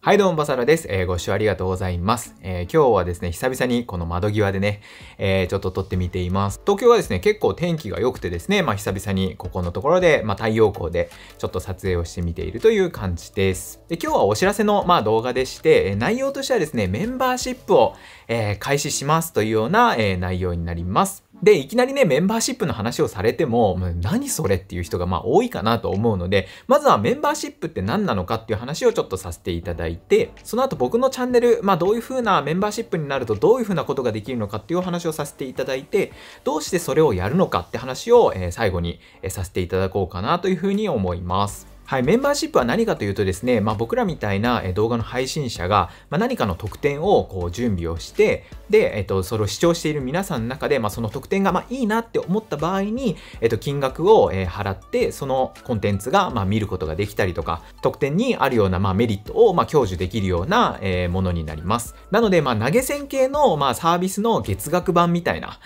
はいどうも、バサラです。えー、ご視聴ありがとうございます。えー、今日はですね、久々にこの窓際でね、えー、ちょっと撮ってみています。東京はですね、結構天気が良くてですね、まあ久々にここのところで、まあ太陽光でちょっと撮影をしてみているという感じです。で、今日はお知らせのまあ動画でして、え内容としてはですね、メンバーシップを、え開始しますというような、え内容になります。で、いきなりね、メンバーシップの話をされても、も何それっていう人がまあ多いかなと思うので、まずはメンバーシップって何なのかっていう話をちょっとさせていただいて、その後僕のチャンネル、まあどういう風なメンバーシップになるとどういう風なことができるのかっていうお話をさせていただいて、どうしてそれをやるのかって話を、え最後に、えさせていただこうかなという風に思います。はい、メンバーシップは何かというとですね、まあ、僕らみたいな動画の配信者が、まあ、何かの特典をこう準備をして、で、えっと、それを視聴している皆さんの中で、まあ、その特典がまいいなって思った場合に、えっと、金額を払って、そのコンテンツがま見ることができたりとか、特典にあるようなまメリットをま享受できるようなものになります。なので、ま投げ銭系のまサービスの月額版みたいな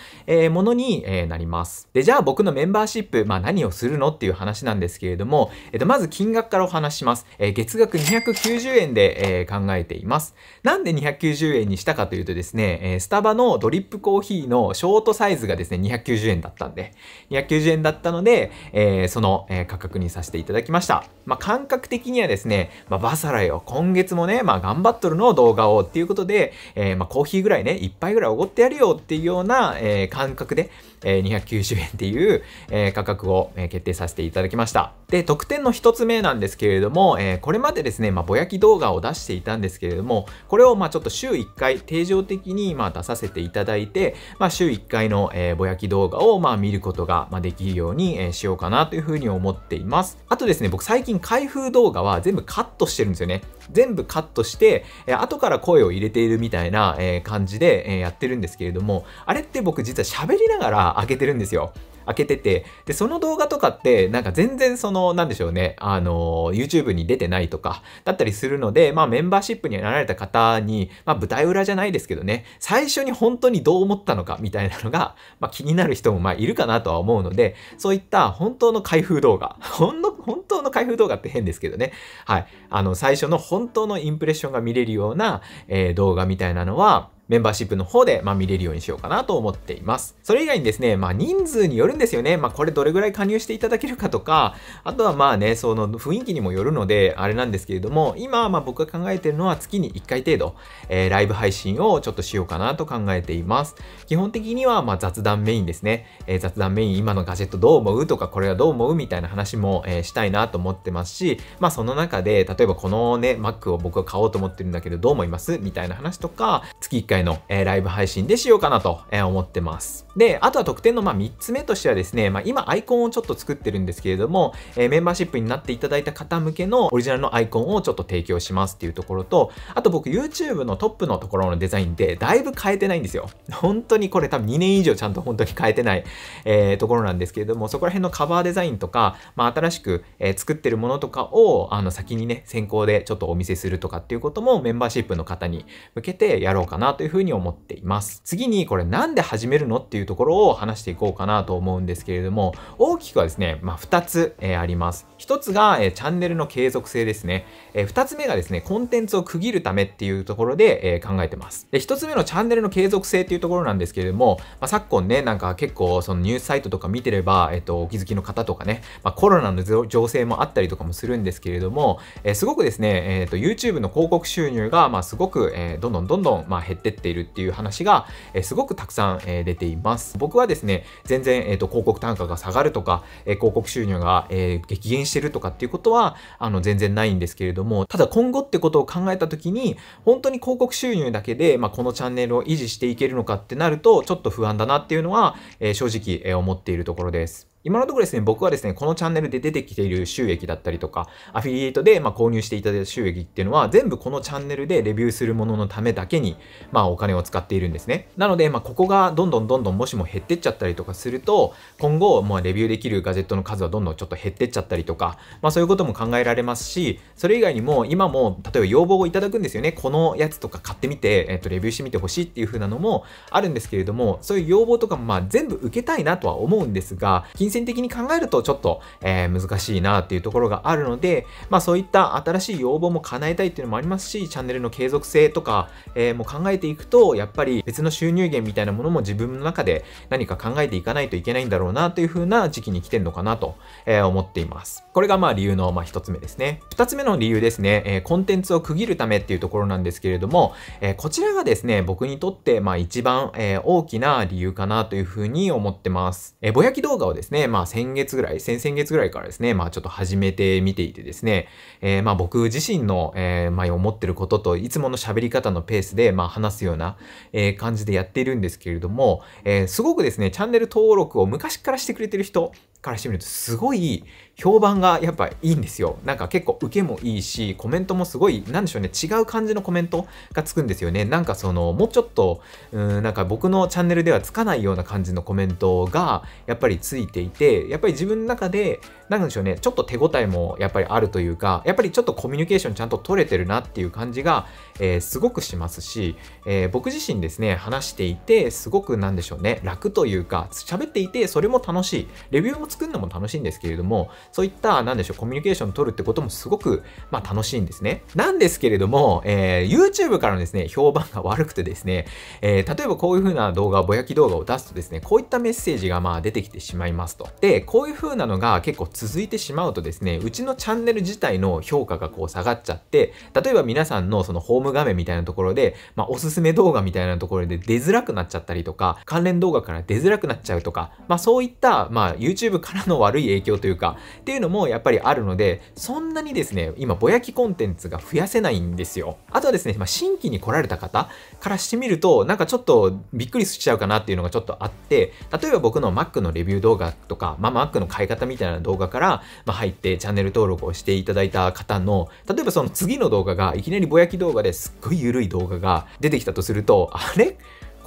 ものになります。で、じゃあ僕のメンバーシップ、ま何をするのっていう話なんですけれども、えっと、まず金額からお話します。えー、月額290円で、えー、考えています。なんで290円にしたかというとですね、えー、スタバのドリップコーヒーのショートサイズがですね、290円だったんで、290円だったので、えー、その、えー、価格にさせていただきました。まあ、感覚的にはですね、まあ、バサラよ、今月もね、まあ、頑張っとるの動画をっていうことで、えー、まあ、コーヒーぐらいね、一杯ぐらいおごってやるよっていうような、えー、感覚で、え290円っていう、え価格を決定させていただきました。で、特典の1つ目なんですけれども、えこれまでですね、まあ、ぼやき動画を出していたんですけれども、これをまあちょっと週1回定常的にま出させていただいて、まあ、週1回の、えぼやき動画をまあ見ることがまできるように、えしようかなというふうに思っています。あとですね、僕最近開封動画は全部カットしてるんですよね。全部カットして、え後から声を入れているみたいな、え感じで、えやってるんですけれども、あれって僕実は喋りながら開けてるんですよ。開けてて、で、その動画とかって、なんか全然その、なんでしょうね、あの、YouTube に出てないとか、だったりするので、まあメンバーシップになられた方に、まあ舞台裏じゃないですけどね、最初に本当にどう思ったのかみたいなのが、まあ気になる人もまあいるかなとは思うので、そういった本当の開封動画、ほ んの、本当の開封動画って変ですけどね、はい、あの、最初の本当のインプレッションが見れるような、えー、動画みたいなのは、メンバーシップの方で、まあ、見れるようにしようかなと思っています。それ以外にですね、まあ、人数によるんですよね。まあ、これどれぐらい加入していただけるかとか、あとはまあね、その雰囲気にもよるので、あれなんですけれども、今、まあ、僕が考えてるのは月に1回程度、えー、ライブ配信をちょっとしようかなと考えています。基本的には、まあ、雑談メインですね。えー、雑談メイン、今のガジェットどう思うとか、これはどう思うみたいな話も、えー、したいなと思ってますし、まあ、その中で、例えばこのね、Mac を僕は買おうと思ってるんだけど、どう思いますみたいな話とか、月1回回の、えー、ライブ配信でしようかなと、え思ってます。で、あとは特典の、まあ、3つ目としてはですね、まあ、今アイコンをちょっと作ってるんですけれども、えメンバーシップになっていただいた方向けのオリジナルのアイコンをちょっと提供しますっていうところと、あと僕 YouTube のトップのところのデザインでだいぶ変えてないんですよ。本当にこれ多分2年以上ちゃんと本当に変えてない、えー、ところなんですけれども、そこら辺のカバーデザインとか、まあ、新しく、えー、作ってるものとかを、あの、先にね、先行でちょっとお見せするとかっていうこともメンバーシップの方に向けてやろうかなといういうふうに思っています。次にこれなんで始めるのっていうところを話していこうかなと思うんですけれども、大きくはですね、まあ、2つ、えー、あります。1つが、えー、チャンネルの継続性ですね。えー、2つ目がですね、コンテンツを区切るためっていうところで、え考えてます。で、1つ目のチャンネルの継続性っていうところなんですけれども、まあ、昨今ね、なんか結構そのニュースサイトとか見てれば、えっ、と、お気づきの方とかね、まあ、コロナの情勢もあったりとかもするんですけれども、えすごくですね、えっ、と、YouTube の広告収入が、まあ、すごく、えどんどんどんどん、まあ、減ってってっているっていう話が、えすごくたくさん、え出ています。僕はですね、全然、えっ、と、広告単価が下がるとか、え広告収入が、え激減してるとかっていうことは、あの、全然ないんですけれども、ただ今後ってことを考えた時に、本当に広告収入だけで、まあ、このチャンネルを維持していけるのかってなると、ちょっと不安だなっていうのは、え正直、え思っているところです。今のところですね、僕はですね、このチャンネルで出てきている収益だったりとか、アフィリエイトでま購入していただいた収益っていうのは、全部このチャンネルでレビューするもののためだけに、まあお金を使っているんですね。なので、まあここがどんどんどんどんもしも減ってっちゃったりとかすると、今後、もうレビューできるガジェットの数はどんどんちょっと減ってっちゃったりとか、まあそういうことも考えられますし、それ以外にも今も、例えば要望をいただくんですよね。このやつとか買ってみて、えっと、レビューしてみてほしいっていう風なのもあるんですけれども、そういう要望とかもまあ全部受けたいなとは思うんですが、金銭線的に考えるとちょっと、えー、難しいなっていうところがあるので、まあそういった新しい要望も叶えたいっていうのもありますし、チャンネルの継続性とか、えー、も考えていくと、やっぱり別の収入源みたいなものも自分の中で何か考えていかないといけないんだろうなという風な時期に来てるのかなと、え思っています。これがまあ理由のまあ一つ目ですね。2つ目の理由ですね、えコンテンツを区切るためっていうところなんですけれども、えこちらがですね、僕にとってまあ一番、え大きな理由かなという風に思ってます。えぼやき動画をですね、まあ先月ぐらい、先々月ぐらいからですね、まあちょっと始めてみていてですね、えー、まあ僕自身の、えー、まあ思ってることといつもの喋り方のペースで、まあ話すような、えー、感じでやっているんですけれども、えー、すごくですね、チャンネル登録を昔からしてくれてる人からしてみるとすごい評判がやっぱいいんですよ。なんか結構受けもいいし、コメントもすごい、なんでしょうね、違う感じのコメントがつくんですよね。なんかその、もうちょっと、うん、なんか僕のチャンネルではつかないような感じのコメントがやっぱりついていて、やっぱり自分の中で、なんでしょうね、ちょっと手応えもやっぱりあるというか、やっぱりちょっとコミュニケーションちゃんと取れてるなっていう感じが、えー、すごくしますし、えー、僕自身ですね、話していて、すごくなんでしょうね、楽というか、喋っていてそれも楽しい。レビューも作るのも楽しいんですけれども、そういった、なんでしょう、コミュニケーション取るってこともすごく、まあ楽しいんですね。なんですけれども、えー、YouTube からのですね、評判が悪くてですね、えー、例えばこういう風な動画、ぼやき動画を出すとですね、こういったメッセージがまあ出てきてしまいますと。で、こういう風なのが結構続いてしまうとですね、うちのチャンネル自体の評価がこう下がっちゃって、例えば皆さんのそのホーム画面みたいなところで、まあおすすめ動画みたいなところで出づらくなっちゃったりとか、関連動画から出づらくなっちゃうとか、まあそういった、まあ YouTube からの悪い影響というか、っていうのもやっぱりあるので、そんなにですね、今、ぼやきコンテンツが増やせないんですよ。あとはですね、まあ、新規に来られた方からしてみると、なんかちょっとびっくりしちゃうかなっていうのがちょっとあって、例えば僕の Mac のレビュー動画とか、まあ、Mac の買い方みたいな動画から、ま入ってチャンネル登録をしていただいた方の、例えばその次の動画が、いきなりぼやき動画ですっごい緩い動画が出てきたとすると、あれ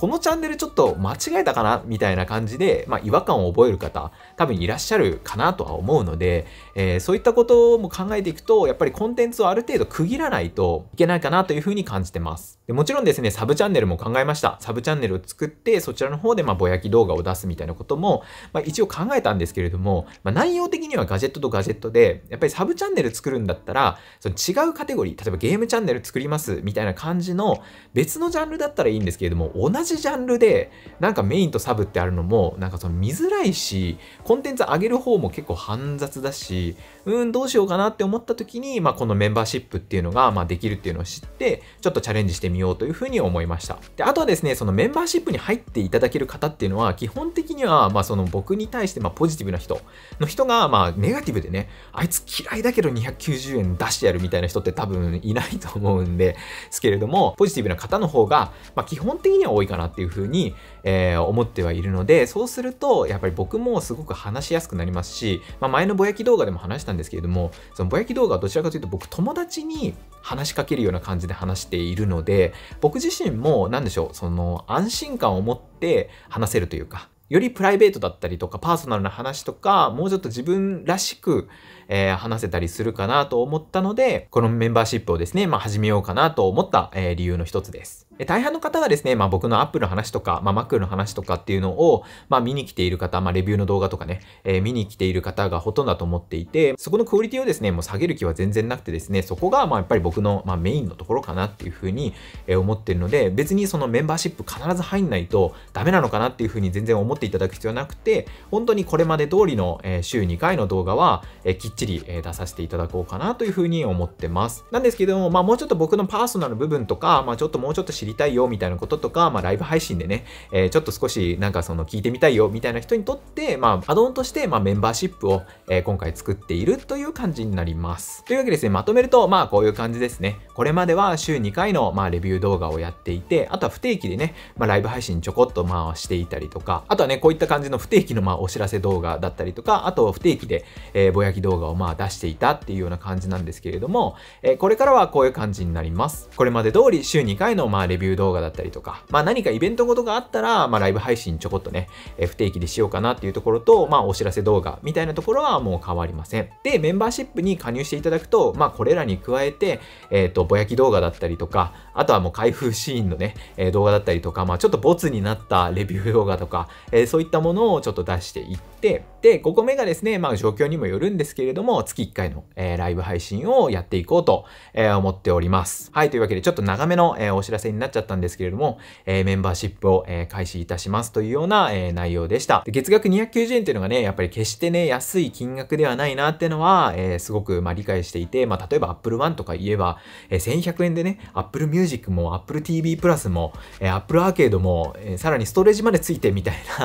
このチャンネルちょっと間違えたかなみたいな感じで、まあ、違和感を覚える方、多分いらっしゃるかなとは思うので、えー、そういったことも考えていくと、やっぱりコンテンツをある程度区切らないといけないかなというふうに感じてます。でもちろんですね、サブチャンネルも考えました。サブチャンネルを作って、そちらの方でまぼやき動画を出すみたいなことも、まあ、一応考えたんですけれども、まあ、内容的にはガジェットとガジェットで、やっぱりサブチャンネル作るんだったら、その違うカテゴリー、例えばゲームチャンネル作りますみたいな感じの別のジャンルだったらいいんですけれども、同じじジャンルでなんかメインとサブってあるのもなんかその見づらいしコンテンツ上げる方も結構煩雑だしうんどうしようかなって思った時に、まあ、このメンバーシップっていうのが、まあ、できるっていうのを知ってちょっとチャレンジしてみようというふうに思いましたであとはですねそのメンバーシップに入っていただける方っていうのは基本的には、まあ、その僕に対してまあポジティブな人の人がまあネガティブでねあいつ嫌いだけど290円出してやるみたいな人って多分いないと思うんですけれどもポジティブな方の方が、まあ、基本的には多いかななっていうふうに、えー、思ってはいるので、そうすると、やっぱり僕もすごく話しやすくなりますし、まあ、前のぼやき動画でも話したんですけれども、そのぼやき動画はどちらかというと僕友達に話しかけるような感じで話しているので、僕自身も何でしょう、その安心感を持って話せるというか、よりプライベートだったりとかパーソナルな話とかもうちょっと自分らしく、えー、話せたりするかなと思ったのでこのメンバーシップをですね、まあ、始めようかなと思った、えー、理由の一つです。大半の方がですね、まあ、僕のアップルの話とか、まあ、マックの話とかっていうのを、まあ、見に来ている方、まあ、レビューの動画とかね、えー、見に来ている方がほとんどだと思っていて、そこのクオリティをですね、もう下げる気は全然なくてですね、そこが、まあ、やっぱり僕の、まあ、メインのところかなっていうふうに思ってるので、別にそのメンバーシップ必ず入んないとダメなのかなっていうふうに全然思ってっていただく必要なくて、本当にこれまで通りの、え週2回の動画は、えきっちり、え出させていただこうかなというふうに思ってます。なんですけども、まあもうちょっと僕のパーソナル部分とか、まあちょっともうちょっと知りたいよみたいなこととか、まあライブ配信でね、えちょっと少しなんかその聞いてみたいよみたいな人にとって、まあアドオンとして、まあメンバーシップを、え今回作っているという感じになります。というわけでですね、まとめると、まあこういう感じですね。これまでは週2回の、まあレビュー動画をやっていて、あとは不定期でね、まあライブ配信ちょこっとまあしていたりとか、あとはね、ね、こういった感じの不定期のまお知らせ動画だったりとか、あと不定期で、えぼやき動画をまあ出していたっていうような感じなんですけれども、えこれからはこういう感じになります。これまで通り週2回のまあレビュー動画だったりとか、まあ何かイベントごとがあったら、まあライブ配信ちょこっとね、え不定期でしようかなっていうところと、まあお知らせ動画みたいなところはもう変わりません。で、メンバーシップに加入していただくと、まあこれらに加えて、えっ、ー、と、ぼやき動画だったりとか、あとはもう開封シーンのね、え動画だったりとか、まあちょっとボツになったレビュー動画とか、ええー、そういったものをちょっと出していって、で、5個目がですね、まあ状況にもよるんですけれども、月1回の、えー、ライブ配信をやっていこうと、えー、思っております。はい、というわけでちょっと長めの、えお知らせになっちゃったんですけれども、えメンバーシップを、え開始いたしますというような、え内容でした。で月額290円っていうのがね、やっぱり決してね、安い金額ではないなっていうのは、えすごく、まあ、理解していて、まあ、例えば Apple One とか言えば、え1100円でね、Apple Music も Apple TV Plus も、え Apple Arcade も、えさらにストレージまでついてみたいな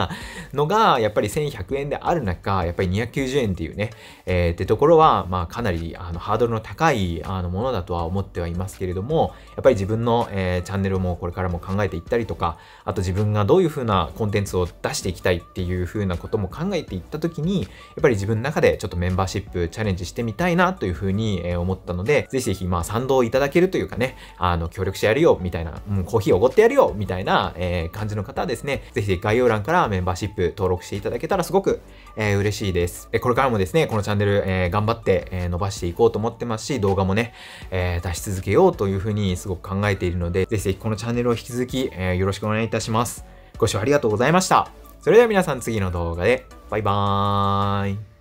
のが、やっぱり1100円である中、やっぱり290円っていうね、えー、ってところは、まあ、かなりあのハードルの高いあのものだとは思ってはいますけれども、やっぱり自分の、えー、チャンネルもこれからも考えていったりとか、あと自分がどういうふうなコンテンツを出していきたいっていうふうなことも考えていった時に、やっぱり自分の中でちょっとメンバーシップチャレンジしてみたいなというふうに、え思ったので、ぜひぜひ、まあ、賛同いただけるというかね、あの、協力してやるよ、みたいな、うん、コーヒーおごってやるよ、みたいな、えー、感じの方はですね、ぜひ概要欄からメンバーシップ登録していただけたらすごく、えー、嬉しいです。これからもですね、このチャンネル、えー、頑張って、えー、伸ばしていこうと思ってますし、動画もね、え出し続けようというふうにすごく考えているので、ぜひぜひこのチャンネルを引き続き、えよろしくお願いいたします。ご視聴ありがとうございました。それでは皆さん次の動画で、バイバーイ。